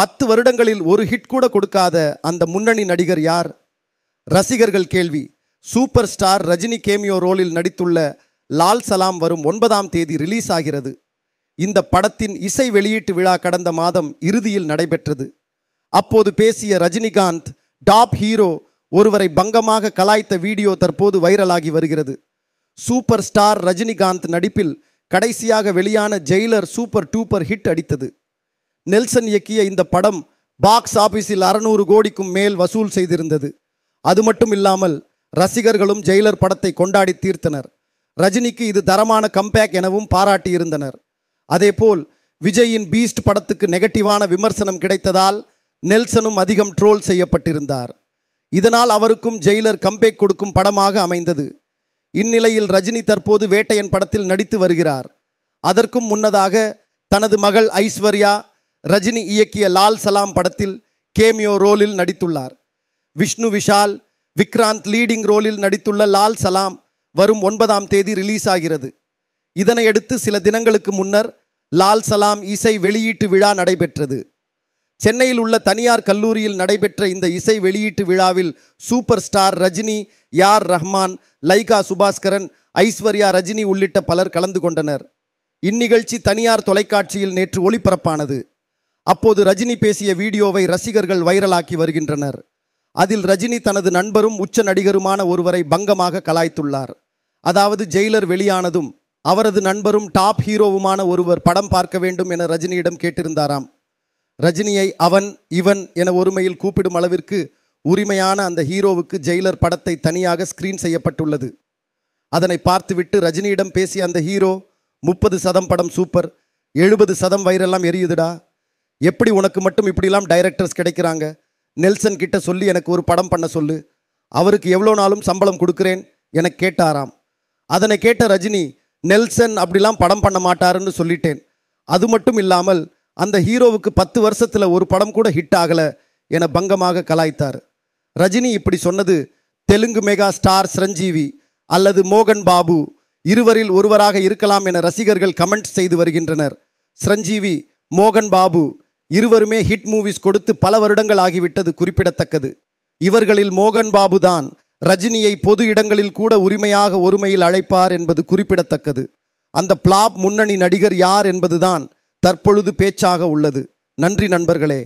பத்து வருடங்களில் ஒரு ஹிட் கூட கொடுக்காத அந்த முன்னணி நடிகர் யார் ரசிகர்கள் கேள்வி சூப்பர் ஸ்டார் ரஜினி கேமியோ ரோலில் நடித்துள்ள லால் சலாம் வரும் ஒன்பதாம் தேதி ரிலீஸ் ஆகிறது இந்த படத்தின் இசை வெளியீட்டு விழா கடந்த மாதம் இறுதியில் நடைபெற்றது அப்போது பேசிய ரஜினிகாந்த் டாப் ஹீரோ ஒருவரை பங்கமாக கலாய்த்த வீடியோ தற்போது வைரலாகி வருகிறது சூப்பர் ஸ்டார் ரஜினிகாந்த் நடிப்பில் கடைசியாக வெளியான ஜெயிலர் சூப்பர் டூப்பர் ஹிட் அடித்தது நெல்சன் இயக்கிய இந்த படம் பாக்ஸ் ஆபீஸில் அறநூறு கோடிக்கும் மேல் வசூல் செய்திருந்தது அது மட்டும் இல்லாமல் ரசிகர்களும் ஜெயிலர் படத்தை கொண்டாடி தீர்த்தனர் ரஜினிக்கு இது தரமான கம்பேக் எனவும் பாராட்டியிருந்தனர் அதேபோல் விஜயின் பீஸ்ட் படத்துக்கு நெகட்டிவான விமர்சனம் கிடைத்ததால் நெல்சனும் அதிகம் ட்ரோல் செய்யப்பட்டிருந்தார் இதனால் அவருக்கும் ஜெயிலர் கம்பேக் கொடுக்கும் படமாக அமைந்தது இந்நிலையில் ரஜினி தற்போது வேட்டையன் படத்தில் நடித்து வருகிறார் அதற்கும் முன்னதாக தனது மகள் ஐஸ்வர்யா ரஜினி இயக்கிய லால் சலாம் படத்தில் கேமியோ ரோலில் நடித்துள்ளார் விஷ்ணு விஷால் விக்ராந்த் லீடிங் ரோலில் நடித்துள்ள லால் சலாம் வரும் ஒன்பதாம் தேதி ரிலீஸ் ஆகிறது இதனையடுத்து சில தினங்களுக்கு முன்னர் லால் சலாம் இசை வெளியீட்டு விழா நடைபெற்றது சென்னையில் உள்ள தனியார் கல்லூரியில் நடைபெற்ற இந்த இசை வெளியீட்டு விழாவில் சூப்பர் ஸ்டார் ரஜினி யார் ரஹ்மான் லைகா சுபாஸ்கரன் ஐஸ்வர்யா ரஜினி உள்ளிட்ட பலர் கலந்து கொண்டனர் இந்நிகழ்ச்சி தனியார் தொலைக்காட்சியில் நேற்று ஒளிபரப்பானது அப்போது ரஜினி பேசிய வீடியோவை ரசிகர்கள் வைரலாக்கி வருகின்றனர் அதில் ரஜினி தனது நண்பரும் உச்ச நடிகருமான ஒருவரை பங்கமாக கலாய்த்துள்ளார் அதாவது ஜெயிலர் வெளியானதும் அவரது நண்பரும் டாப் ஹீரோவுமான ஒருவர் படம் பார்க்க வேண்டும் என ரஜினியிடம் கேட்டிருந்தாராம் ரஜினியை அவன் இவன் என ஒருமையில் கூப்பிடும் அளவிற்கு உரிமையான அந்த ஹீரோவுக்கு ஜெயிலர் படத்தை தனியாக ஸ்கிரீன் செய்யப்பட்டுள்ளது அதனை பார்த்துவிட்டு ரஜினியிடம் பேசிய அந்த ஹீரோ முப்பது சதம் படம் சூப்பர் எழுபது சதம் வயிறெல்லாம் எரியுதுடா எப்படி உனக்கு மட்டும் இப்படிலாம் டைரக்டர்ஸ் கிடைக்கிறாங்க நெல்சன் கிட்ட சொல்லி எனக்கு ஒரு படம் பண்ண சொல்லு அவருக்கு எவ்வளோ நாளும் சம்பளம் கொடுக்குறேன் என கேட்டாராம் அதனை கேட்ட ரஜினி நெல்சன் அப்படிலாம் படம் பண்ண மாட்டாருன்னு சொல்லிட்டேன் அது மட்டும் இல்லாமல் அந்த ஹீரோவுக்கு பத்து வருஷத்தில் ஒரு படம் கூட ஹிட் ஆகலை என பங்கமாக கலாய்த்தார் ரஜினி இப்படி சொன்னது தெலுங்கு மெகா ஸ்டார் சிரஞ்சீவி அல்லது மோகன் பாபு இருவரில் ஒருவராக இருக்கலாம் என ரசிகர்கள் கமெண்ட் செய்து வருகின்றனர் சிரஞ்சீவி மோகன் பாபு இருவருமே ஹிட் மூவிஸ் கொடுத்து பல வருடங்கள் ஆகிவிட்டது குறிப்பிடத்தக்கது இவர்களில் மோகன் பாபு தான் ரஜினியை பொது இடங்களில் கூட உரிமையாக ஒருமையில் அழைப்பார் என்பது குறிப்பிடத்தக்கது அந்த பிளாப் முன்னணி நடிகர் யார் என்பதுதான் தற்பொழுது பேச்சாக உள்ளது நன்றி நண்பர்களே